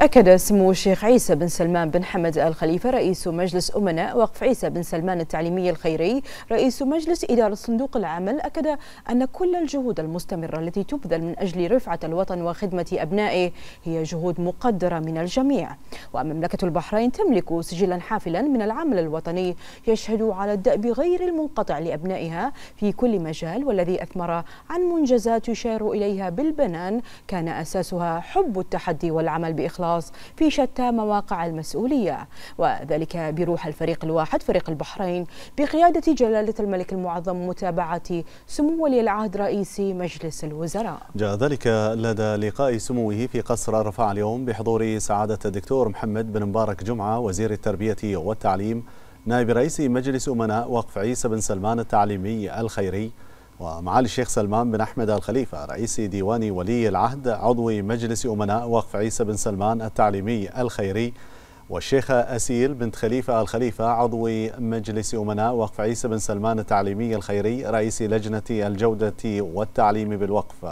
أكد سمو الشيخ عيسى بن سلمان بن حمد آل خليفة رئيس مجلس أمناء وقف عيسى بن سلمان التعليمي الخيري رئيس مجلس إدارة صندوق العمل أكد أن كل الجهود المستمرة التي تبذل من أجل رفعة الوطن وخدمة أبنائه هي جهود مقدرة من الجميع ومملكة البحرين تملك سجلا حافلا من العمل الوطني يشهد على الدأب غير المنقطع لأبنائها في كل مجال والذي أثمر عن منجزات يشار إليها بالبنان كان أساسها حب التحدي والعمل بإخلاص الإخلاص في شتى مواقع المسؤولية وذلك بروح الفريق الواحد فريق البحرين بقيادة جلالة الملك المعظم متابعة سمو ولي العهد رئيس مجلس الوزراء جاء ذلك لدى لقاء سموه في قصر رفع اليوم بحضور سعادة الدكتور محمد بن مبارك جمعة وزير التربية والتعليم نائب رئيس مجلس أمناء وقف عيسى بن سلمان التعليمي الخيري ومعالي الشيخ سلمان بن أحمد الخليفة رئيس ديوان ولي العهد عضو مجلس أمناء وقف عيسى بن سلمان التعليمي الخيري والشيخة أسيل بنت خليفة الخليفة عضو مجلس أمناء وقف عيسى بن سلمان التعليمي الخيري رئيس لجنة الجودة والتعليم بالوقف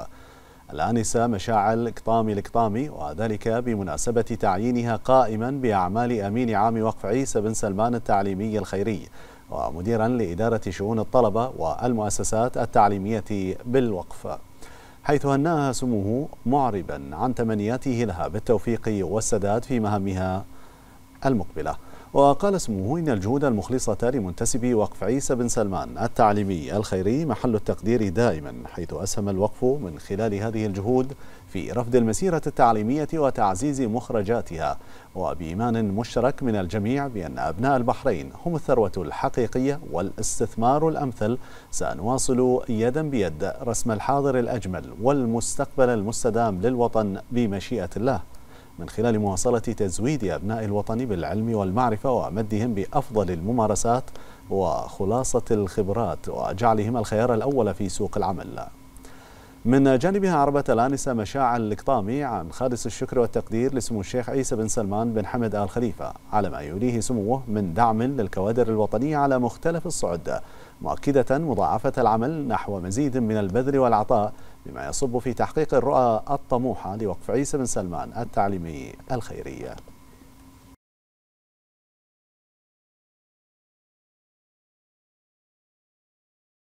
الآنسة مشاعل قطامي القطامي وذلك بمناسبة تعيينها قائما بأعمال أمين عام وقف عيسى بن سلمان التعليمي الخيري ومديرا لإدارة شؤون الطلبة والمؤسسات التعليمية بالوقف حيث هناها سموه معربا عن تمنياته لها بالتوفيق والسداد في مهامها المقبله وقال اسمه إن الجهود المخلصة لمنتسبي وقف عيسى بن سلمان التعليمي الخيري محل التقدير دائما حيث أسهم الوقف من خلال هذه الجهود في رفض المسيرة التعليمية وتعزيز مخرجاتها وبإيمان مشترك من الجميع بأن أبناء البحرين هم الثروة الحقيقية والاستثمار الأمثل سنواصل يدا بيد رسم الحاضر الأجمل والمستقبل المستدام للوطن بمشيئة الله من خلال مواصلة تزويد أبناء الوطن بالعلم والمعرفة ومدهم بأفضل الممارسات وخلاصة الخبرات وجعلهم الخيار الأول في سوق العمل من جانبها عربت الآنسة مشاع القطامي عن خالص الشكر والتقدير لسمو الشيخ عيسى بن سلمان بن حمد آل خليفة على ما يوليه سموه من دعم للكوادر الوطنية على مختلف الصعد مؤكدة مضاعفة العمل نحو مزيد من البذل والعطاء بما يصب في تحقيق الرؤى الطموحة لوقف عيسى بن سلمان التعليمي الخيرية